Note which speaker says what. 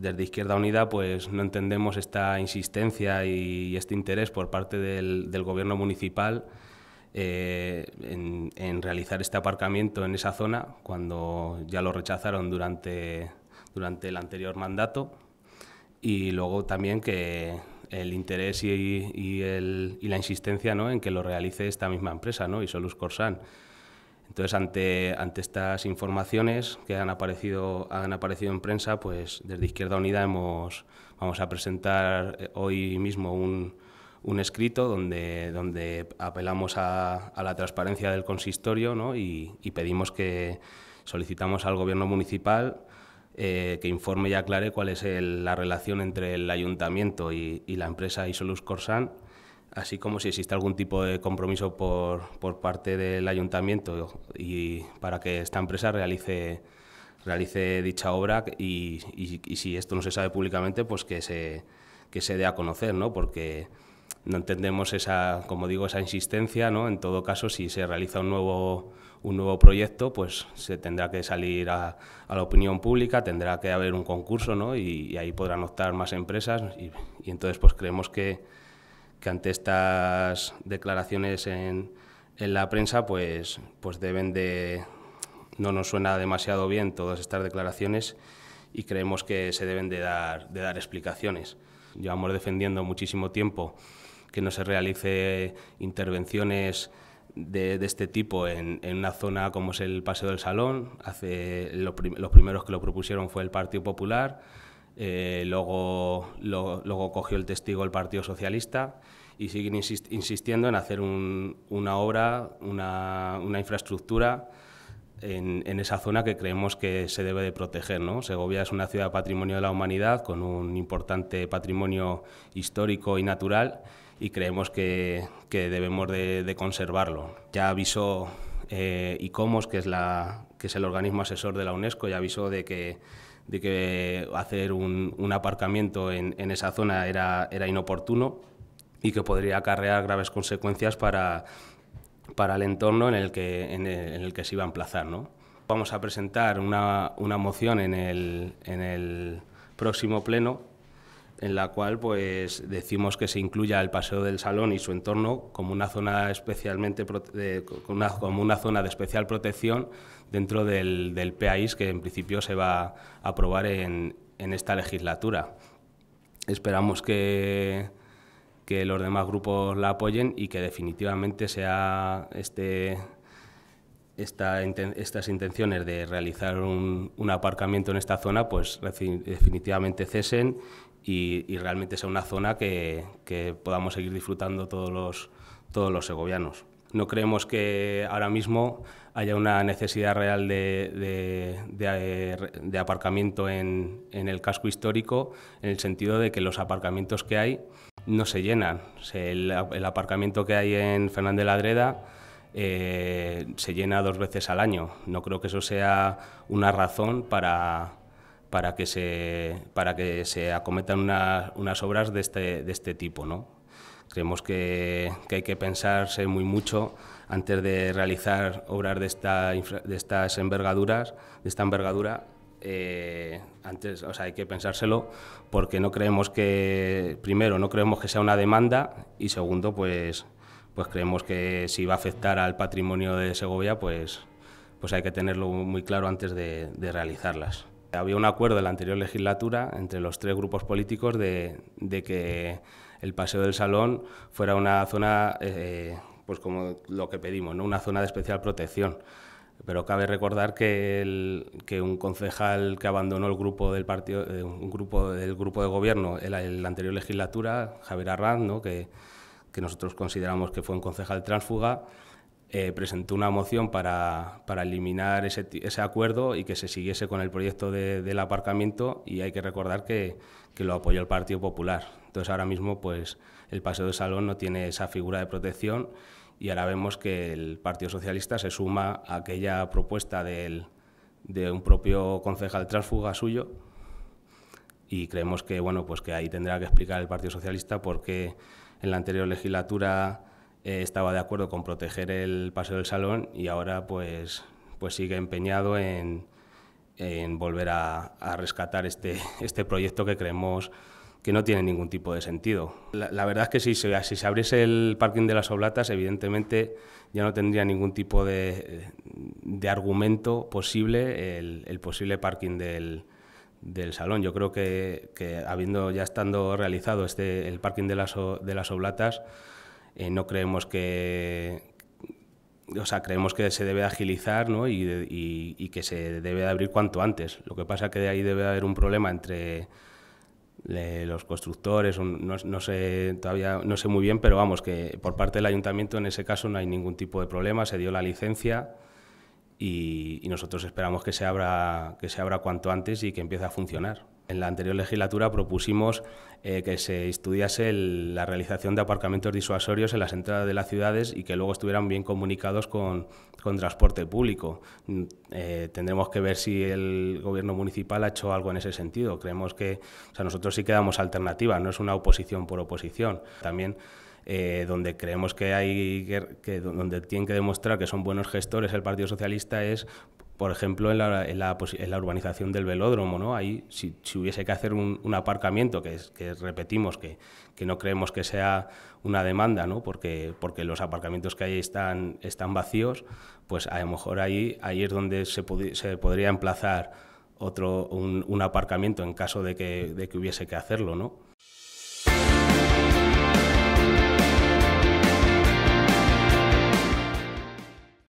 Speaker 1: desde Izquierda Unida pues no entendemos esta insistencia y, este interés por parte del, gobierno municipal eh, en, realizar este aparcamiento en esa zona cuando ya lo rechazaron durante, durante el anterior mandato y luego también que el interés y, la insistencia ¿no? en que lo realice esta misma empresa, ¿no? Isolus Corsan. Entonces, ante, estas informaciones que han aparecido, han aparecido en prensa, pues desde Izquierda Unida hemos, vamos a presentar eh, hoy mismo un, escrito donde, apelamos a, la transparencia del consistorio y, pedimos que solicitamos al Gobierno municipal eh, que informe y aclare cuál es la relación entre el ayuntamiento y, y la empresa Isolus Corsan así como si existe algún tipo de compromiso por, por parte del ayuntamiento y para que esta empresa realice, realice dicha obra y, y, si esto no se sabe públicamente, pues que se, que se dé a conocer, ¿no? porque no entendemos esa, como digo, esa insistencia, ¿no? En todo caso, si se realiza un nuevo, un nuevo proyecto, pues se tendrá que salir a, a la opinión pública, tendrá que haber un concurso, ¿no? Y, ahí podrán optar más empresas y, y entonces pues creemos que, que ante estas declaraciones en, la prensa pues, pues deben de... no nos suena demasiado bien todas estas declaraciones y creemos que se deben de dar, de dar explicaciones. Llevamos defendiendo muchísimo tiempo que no se realice intervenciones de, este tipo en, una zona como es el Paseo del Salón. Hace los primeros que lo propusieron fue el Partido Popular eh, luego, luego cogió el testigo el Partido Socialista y siguen insistiendo en hacer una obra, una, infraestructura en, esa zona que creemos que se debe de proteger. ¿no? Segovia es una ciudad patrimonio de la humanidad con un importante patrimonio histórico y natural y creemos que, que debemos de, conservarlo. Ya avisó eh, ICOMOS, que es, la, que es el organismo asesor de la UNESCO, ya avisó de que de que hacer un, un aparcamiento en, en, esa zona era, era inoportuno y que podría acarrear graves consecuencias para, para el entorno en el, que, en el, que se iba a emplazar. ¿no? Vamos a presentar una, una moción en el, en el próximo pleno en la cual pues decimos que se incluya el Paseo del Salón y su entorno como una zona especialmente de, como una zona de especial protección dentro del, PAIS que en principio se va a aprobar en, esta legislatura. Esperamos que, que los demás grupos la apoyen y que definitivamente sea este estas intenciones de realizar un, aparcamiento en esta zona, pues definitivamente cesen y, realmente sea una zona que, podamos seguir disfrutando todos los, todos los segovianos. No creemos que ahora mismo haya una necesidad real de, de, eh, aparcamiento en, en, el casco histórico, en el sentido de que los aparcamientos que hay no se llenan. el, aparcamiento que hay en Fernández de Ladreda eh, se llena dos veces al año. No creo que eso sea una razón para, para que se, para que se acometan unas obras de este, de este tipo. ¿no? Creemos que, que, hay que pensarse muy mucho antes de realizar obras de, esta, de estas envergaduras, de esta envergadura, eh, antes, o sea, hay que pensárselo porque no creemos que, primero, no creemos que sea una demanda y segundo, pues, pues creemos que si va a afectar al patrimonio de Segovia, pues, pues hay que tenerlo muy claro antes de, de realizarlas. Había un acuerdo en la anterior legislatura entre los tres grupos políticos de, que el Paseo del Salón fuera una zona, eh, pues como lo que pedimos, ¿no? una zona de especial protección. Pero cabe recordar que, que un concejal que abandonó el grupo del partido, eh, un grupo del grupo de gobierno en la, anterior legislatura, Javier Arranz, que, que nosotros consideramos que fue un concejal tránsfuga, eh, presentó una moción para, eliminar ese, acuerdo y que se siguiese con el proyecto del aparcamiento y hay que recordar que, lo apoyó el Partido Popular. Entonces ahora mismo pues el Paseo de Salón no tiene esa figura de protección y ahora vemos que el Partido Socialista se suma a aquella propuesta del, de un propio concejal tránsfuga suyo y creemos que bueno pues que ahí tendrá que explicar el Partido Socialista por qué en la anterior legislatura eh, estaba de acuerdo con proteger el paseo del salón y ahora pues, pues sigue empeñado en, en volver a, rescatar este, este proyecto que creemos que no tiene ningún tipo de sentido. La, verdad es que si, si se abriese el parking de las Oblatas, evidentemente ya no tendría ningún tipo de, de argumento posible el, posible parking del, del, salón. Yo creo que, habiendo ya estando realizado este, el parking de las, de las Oblatas, eh, no creemos que, o sea, creemos que se debe agilizar ¿no? y, y, que se debe de abrir cuanto antes. Lo que pasa es que de ahí debe haber un problema entre los constructores, no, no, sé todavía no sé muy bien, pero vamos, que por parte del ayuntamiento en ese caso no hay ningún tipo de problema, se dio la licencia y, y nosotros esperamos que se abra, que se abra cuanto antes y que empiece a funcionar. En la anterior legislatura propusimos eh, que se estudiase la realización de aparcamientos disuasorios en las entradas de las ciudades y que luego estuvieran bien comunicados con, con transporte público. Mm, eh, tendremos que ver si el gobierno municipal ha hecho algo en ese sentido. Creemos que o sea, nosotros sí quedamos alternativas, no es una oposición por oposición. También eh, donde creemos que hay donde tienen que demostrar que son buenos gestores el Partido Socialista es por ejemplo, en la, urbanización del velódromo, ¿no? Ahí, si, hubiese que hacer un, aparcamiento, que, es, repetimos que, no creemos que sea una demanda, ¿no? Porque, los aparcamientos que hay están, vacíos, pues a lo mejor ahí, es donde se, podría emplazar otro, un, aparcamiento en caso de que, de que hubiese que hacerlo, ¿no?